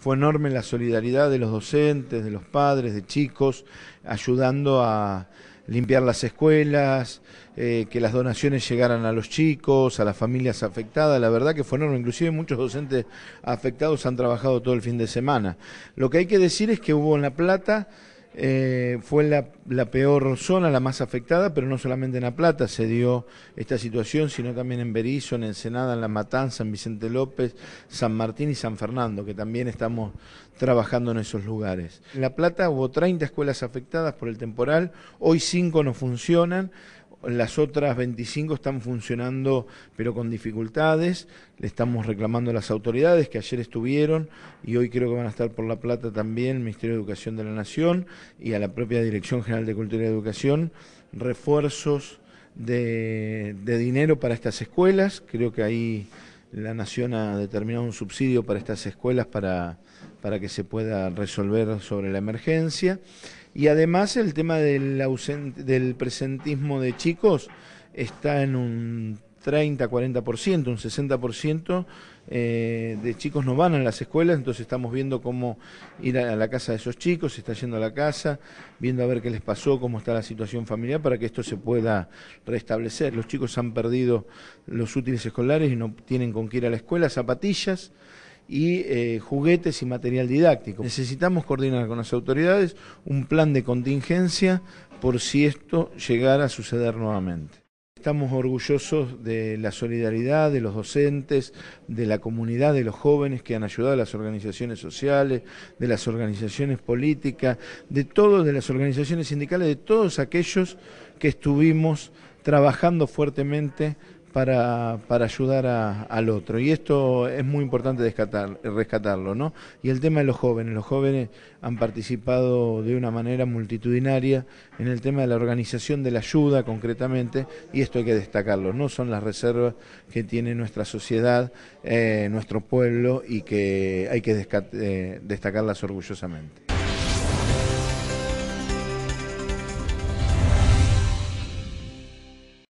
fue enorme la solidaridad de los docentes, de los padres, de chicos, ayudando a limpiar las escuelas, eh, que las donaciones llegaran a los chicos, a las familias afectadas, la verdad que fue enorme, inclusive muchos docentes afectados han trabajado todo el fin de semana. Lo que hay que decir es que hubo en La Plata eh, fue la, peor zona, la más afectada, pero no solamente en La Plata se dio esta situación, sino también en Berizo, en Ensenada, en La Matanza, en Vicente López, San Martín y San Fernando, que también estamos trabajando en esos lugares. En La Plata hubo 30 escuelas afectadas por el temporal, hoy 5 no funcionan las otras 25 están funcionando pero con dificultades, le estamos reclamando a las autoridades que ayer estuvieron y hoy creo que van a estar por La Plata también, el Ministerio de Educación de la Nación y a la propia Dirección General de Cultura y Educación, refuerzos de, dinero para estas escuelas, creo que ahí la Nación ha determinado un subsidio para estas escuelas para, para que se pueda resolver sobre la emergencia. Y además el tema del, del presentismo de chicos está en un 30, 40%, un 60% eh, de chicos no van a las escuelas, entonces estamos viendo cómo ir a la casa de esos chicos, se está yendo a la casa, viendo a ver qué les pasó, cómo está la situación familiar, para que esto se pueda restablecer. Los chicos han perdido los útiles escolares y no tienen con qué ir a la escuela, zapatillas y eh, juguetes y material didáctico. Necesitamos coordinar con las autoridades un plan de contingencia por si esto llegara a suceder nuevamente. Estamos orgullosos de la solidaridad de los docentes, de la comunidad de los jóvenes que han ayudado a las organizaciones sociales, de las organizaciones políticas, de todos, de las organizaciones sindicales, de todos aquellos que estuvimos trabajando fuertemente para, para ayudar al otro. Y esto es muy importante rescatarlo, ¿no? Y el tema de los jóvenes. Los jóvenes han participado de una manera multitudinaria en el tema de la organización de la ayuda, concretamente, y esto hay que destacarlo, ¿no? Son las reservas que tiene nuestra sociedad, eh, nuestro pueblo, y que hay que eh, destacarlas orgullosamente.